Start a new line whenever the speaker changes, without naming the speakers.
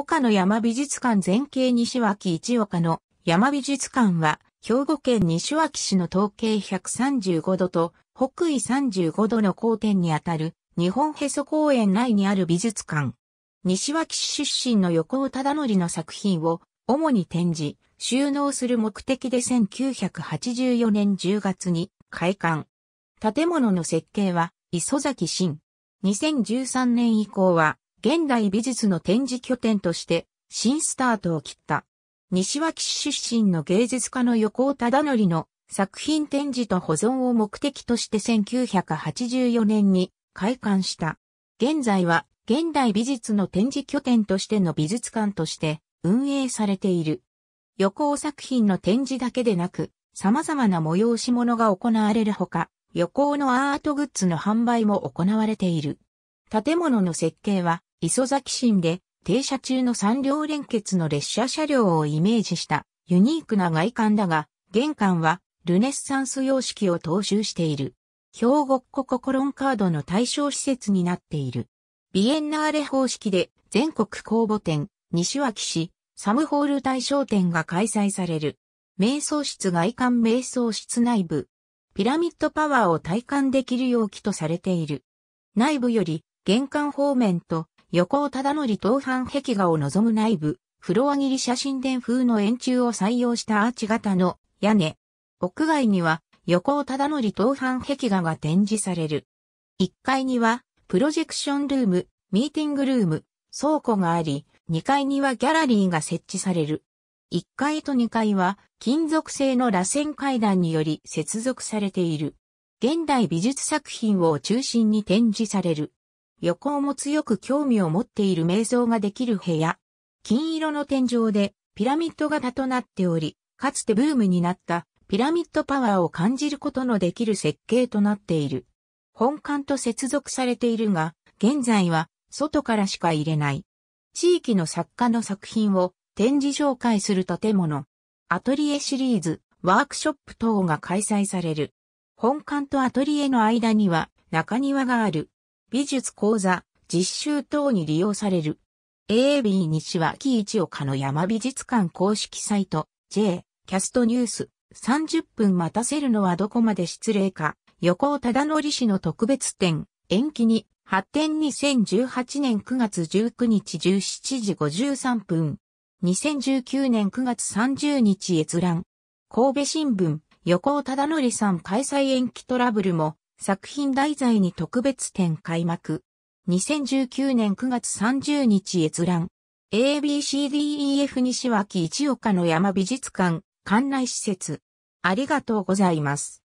岡の山美術館全景西脇一岡の山美術館は、兵庫県西脇市の統計135度と北緯35度の交点にあたる日本へそ公園内にある美術館。西脇市出身の横尾忠則の作品を主に展示、収納する目的で1984年10月に開館。建物の設計は磯崎新。2013年以降は現代美術の展示拠点として新スタートを切った。西脇市出身の芸術家の横尾忠則の作品展示と保存を目的として1984年に開館した。現在は現代美術の展示拠点としての美術館として運営されている。横尾作品の展示だけでなく、様々な催し物が行われるほか、横尾のアートグッズの販売も行われている。建物の設計は、磯崎新で停車中の三両連結の列車車両をイメージしたユニークな外観だが、玄関はルネッサンス様式を踏襲している。兵庫コココロンカードの対象施設になっている。ビエンナーレ方式で全国公募展、西脇市、サムホール大賞展が開催される。瞑想室外観瞑想室内部。ピラミッドパワーを体感できる容器とされている。内部より玄関方面と横尾忠則東藩壁画を望む内部、フロア切り写真伝風の円柱を採用したアーチ型の屋根。屋外には横尾忠則東藩壁画が展示される。1階にはプロジェクションルーム、ミーティングルーム、倉庫があり、2階にはギャラリーが設置される。1階と2階は金属製の螺旋階段により接続されている。現代美術作品を中心に展示される。横をも強く興味を持っている瞑想ができる部屋。金色の天井でピラミッド型となっており、かつてブームになったピラミッドパワーを感じることのできる設計となっている。本館と接続されているが、現在は外からしか入れない。地域の作家の作品を展示紹介する建物。アトリエシリーズ、ワークショップ等が開催される。本館とアトリエの間には中庭がある。美術講座、実習等に利用される。AB a 西脇市岡の山美術館公式サイト、J、キャストニュース、30分待たせるのはどこまで失礼か、横尾忠則氏の特別展、延期に、発展2018年9月19日17時53分、2019年9月30日閲覧、神戸新聞、横尾忠則さん開催延期トラブルも、作品題材に特別展開幕。2019年9月30日閲覧。ABCDEF 西脇一岡の山美術館、館内施設。ありがとうございます。